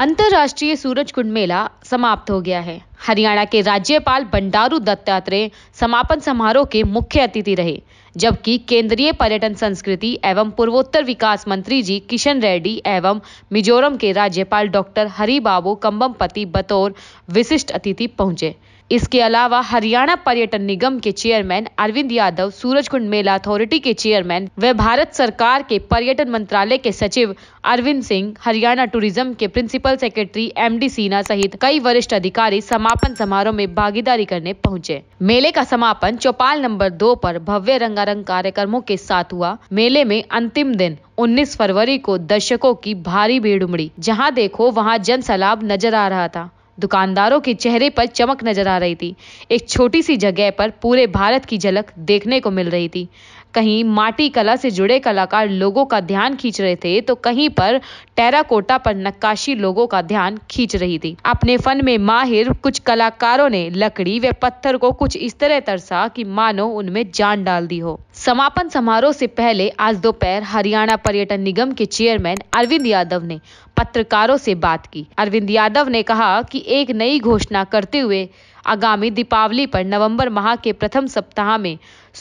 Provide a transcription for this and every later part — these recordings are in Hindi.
अंतर्राष्ट्रीय सूरज कुंड मेला समाप्त हो गया है हरियाणा के राज्यपाल बंडारू दत्तात्रेय समापन समारोह के मुख्य अतिथि रहे जबकि केंद्रीय पर्यटन संस्कृति एवं पूर्वोत्तर विकास मंत्री जी किशन रेड्डी एवं मिजोरम के राज्यपाल डॉक्टर हरिबाबू कंबमपति बतौर विशिष्ट अतिथि पहुंचे इसके अलावा हरियाणा पर्यटन निगम के चेयरमैन अरविंद यादव सूरजकुंड मेला अथॉरिटी के चेयरमैन व भारत सरकार के पर्यटन मंत्रालय के सचिव अरविंद सिंह हरियाणा टूरिज्म के principal secretary M D Sinha सहित कई वरिष्ठ अधिकारी समापन समारोह में भागीदारी करने पहुंचे मेले का समापन चौपाल नंबर दो पर भव्य रंगारंग कार्यक्रमों के साथ हुआ मेले में अंतिम दिन 19 फरवरी को दर्शकों की भारी भीड़ उमड़ी जहां देखो वहां जन सैलाब नजर आ रहा था दुकानदारों के चेहरे पर चमक नजर आ रही थी एक छोटी सी जगह पर पूरे भारत की झलक देखने को मिल रही थी कहीं माटी कला से जुड़े कलाकार लोगों का ध्यान खींच रहे थे तो कहीं पर टेराकोटा पर नक्काशी लोगों का ध्यान खींच रही थी अपने फन में माहिर कुछ कलाकारों ने लकड़ी व पत्थर को कुछ इस तरह तरसा कि मानो उनमें जान डाल दी हो समापन समारोह से पहले आज दोपहर हरियाणा पर्यटन निगम के चेयरमैन अरविंद यादव ने पत्रकारों से बात की अरविंद यादव ने कहा कि एक नई घोषणा करते हुए आगामी दीपावली पर नवंबर माह के प्रथम सप्ताह में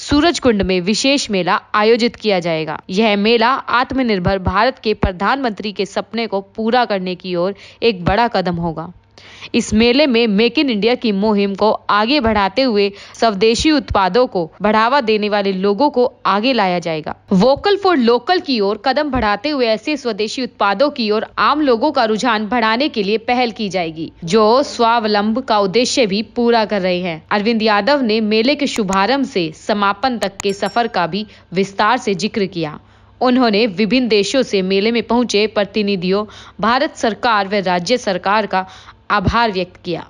सूरज कुंड में विशेष मेला आयोजित किया जाएगा यह मेला आत्मनिर्भर भारत के प्रधानमंत्री के सपने को पूरा करने की ओर एक बड़ा कदम होगा इस मेले में मेक इन इंडिया की मुहिम को आगे बढ़ाते हुए स्वदेशी उत्पादों को बढ़ावा देने वाले लोगों को आगे लाया जाएगा वोकल फॉर लोकल की ओर कदम बढ़ाते हुए ऐसे स्वदेशी उत्पादों की ओर आम लोगों का रुझान बढ़ाने के लिए पहल की जाएगी जो स्वावलंब का उद्देश्य भी पूरा कर रहे हैं अरविंद यादव ने मेले के शुभारंभ से समापन तक के सफर का भी विस्तार से जिक्र किया उन्होंने विभिन्न देशों से मेले में पहुंचे प्रतिनिधियों भारत सरकार व राज्य सरकार का आभार व्यक्त किया